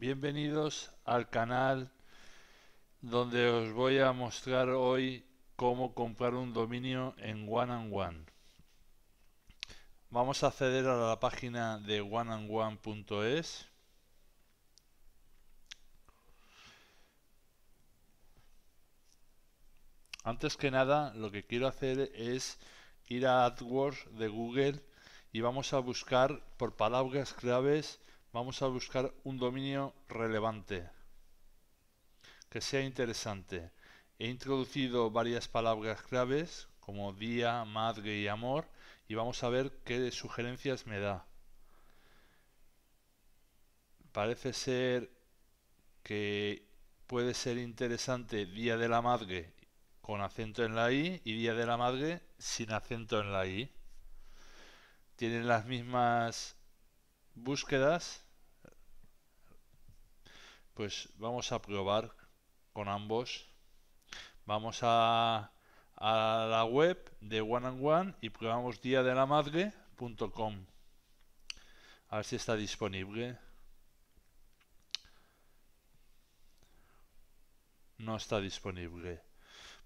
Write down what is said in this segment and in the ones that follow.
Bienvenidos al canal donde os voy a mostrar hoy cómo comprar un dominio en One and One. Vamos a acceder a la página de oneandone.es. Antes que nada, lo que quiero hacer es ir a AdWords de Google y vamos a buscar por palabras claves vamos a buscar un dominio relevante, que sea interesante. He introducido varias palabras claves como día, madre y amor y vamos a ver qué sugerencias me da. Parece ser que puede ser interesante Día de la Madre con acento en la I y Día de la Madre sin acento en la I. Tienen las mismas búsquedas, pues vamos a probar con ambos. Vamos a, a la web de One and One y probamos día de la madre.com. A ver si está disponible. No está disponible.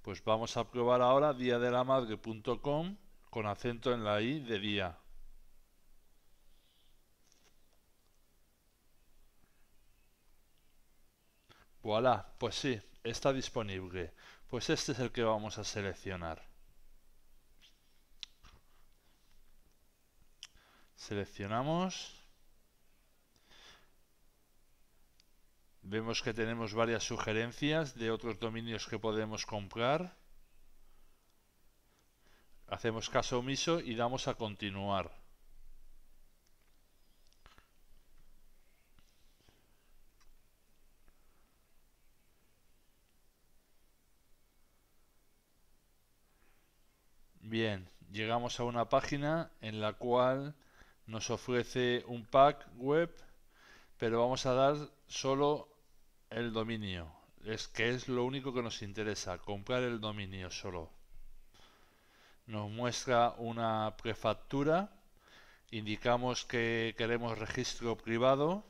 Pues vamos a probar ahora día de la madre.com con acento en la i de día. Voilà, pues sí, está disponible. Pues este es el que vamos a seleccionar. Seleccionamos. Vemos que tenemos varias sugerencias de otros dominios que podemos comprar. Hacemos caso omiso y damos a continuar. Bien, llegamos a una página en la cual nos ofrece un pack web, pero vamos a dar solo el dominio. Es que es lo único que nos interesa, comprar el dominio solo. Nos muestra una prefactura, indicamos que queremos registro privado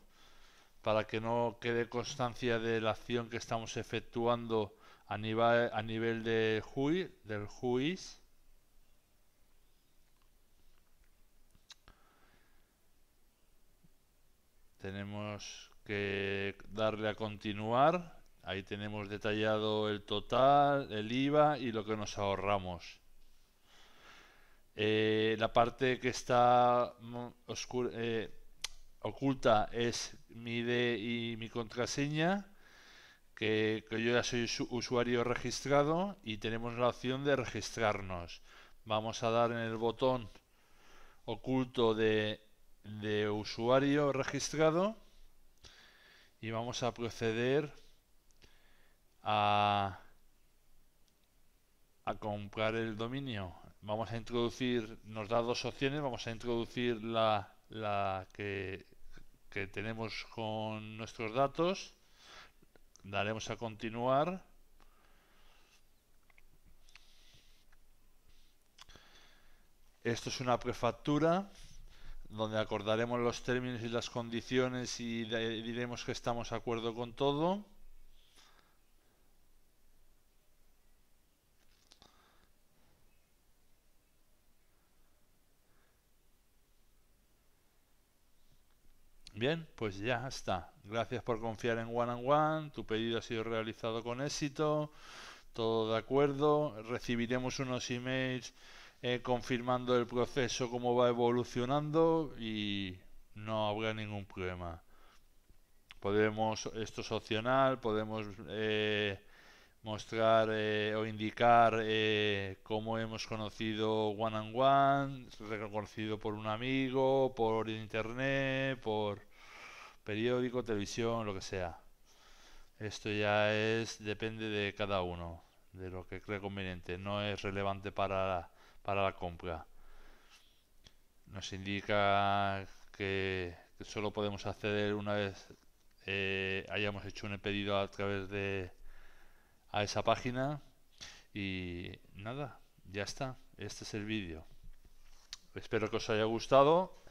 para que no quede constancia de la acción que estamos efectuando a nivel, de del tenemos que darle a continuar. Ahí tenemos detallado el total, el IVA y lo que nos ahorramos. Eh, la parte que está eh, oculta es mi ID y mi contraseña, que, yo ya soy usuario registrado y tenemos la opción de registrarnos. Vamos a dar en el botón oculto de de usuario registrado y vamos a proceder a, a comprar el dominio. Vamos a introducir, nos da dos opciones, vamos a introducir la, la que, que tenemos con nuestros datos, daremos a continuar. Esto es una prefactura donde acordaremos los términos y las condiciones y diremos que estamos de acuerdo con todo. Bien, pues ya está. Gracias por confiar en One and One. Tu pedido ha sido realizado con éxito. Todo de acuerdo. Recibiremos unos emails eh, confirmando el proceso, cómo va evolucionando y no habrá ningún problema. Podemos, esto es opcional, podemos eh, mostrar eh, o indicar eh, cómo hemos conocido One and One, reconocido por un amigo, por internet, por periódico, televisión, lo que sea. Esto ya es depende de cada uno, de lo que cree conveniente. No es relevante para la para la compra. Nos indica que, solo podemos acceder una vez eh, hayamos hecho un pedido a través de a esa página y nada, ya está, este es el vídeo. Espero que os haya gustado